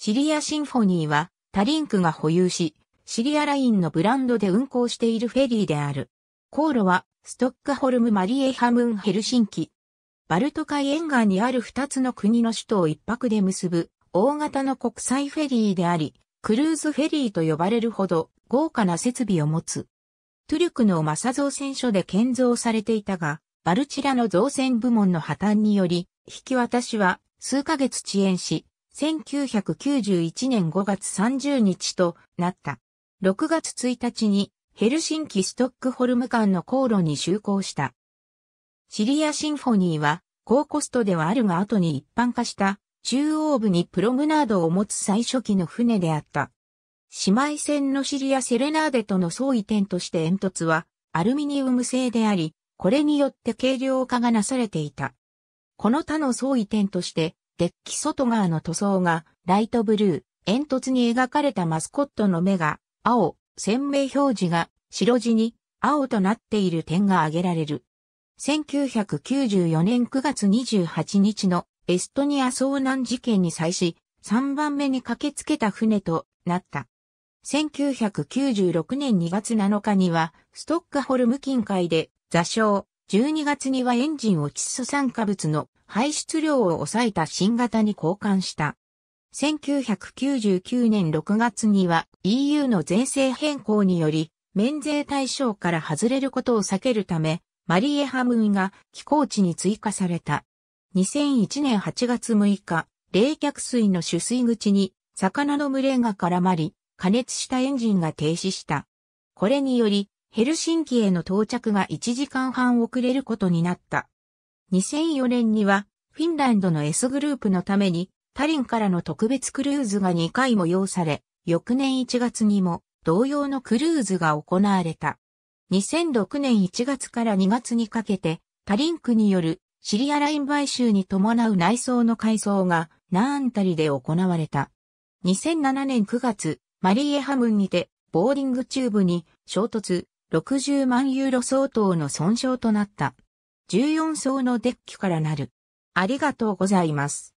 シリアシンフォニーはタリンクが保有し、シリアラインのブランドで運航しているフェリーである。航路はストックホルムマリエハムンヘルシンキ。バルト海沿岸にある2つの国の首都を一泊で結ぶ大型の国際フェリーであり、クルーズフェリーと呼ばれるほど豪華な設備を持つ。トゥルクのマサ造船所で建造されていたが、バルチラの造船部門の破綻により、引き渡しは数ヶ月遅延し、1991年5月30日となった。6月1日にヘルシンキ・ストックホルム間の航路に就航した。シリアシンフォニーは高コストではあるが後に一般化した中央部にプロムナードを持つ最初期の船であった。姉妹船のシリア・セレナーデとの相違点として煙突はアルミニウム製であり、これによって軽量化がなされていた。この他の相違点として、デッキ外側の塗装がライトブルー、煙突に描かれたマスコットの目が青、鮮明表示が白地に青となっている点が挙げられる。1994年9月28日のエストニア遭難事件に際し、3番目に駆けつけた船となった。1996年2月7日には、ストックホルム近海で座礁、12月にはエンジンを窒素酸化物の排出量を抑えた新型に交換した。1999年6月には EU の税制変更により免税対象から外れることを避けるためマリエハムイが寄港地に追加された。2001年8月6日、冷却水の取水口に魚の群れが絡まり、加熱したエンジンが停止した。これにより、ヘルシンキへの到着が1時間半遅れることになった。2004年には、フィンランドの S グループのために、タリンからの特別クルーズが2回も用され、翌年1月にも同様のクルーズが行われた。2006年1月から2月にかけて、タリンクによるシリアライン買収に伴う内装の改装がナーンタリで行われた。2007年9月、マリエハムンにて、ボーディングチューブに衝突、60万ユーロ相当の損傷となった。14層のデッキからなる。ありがとうございます。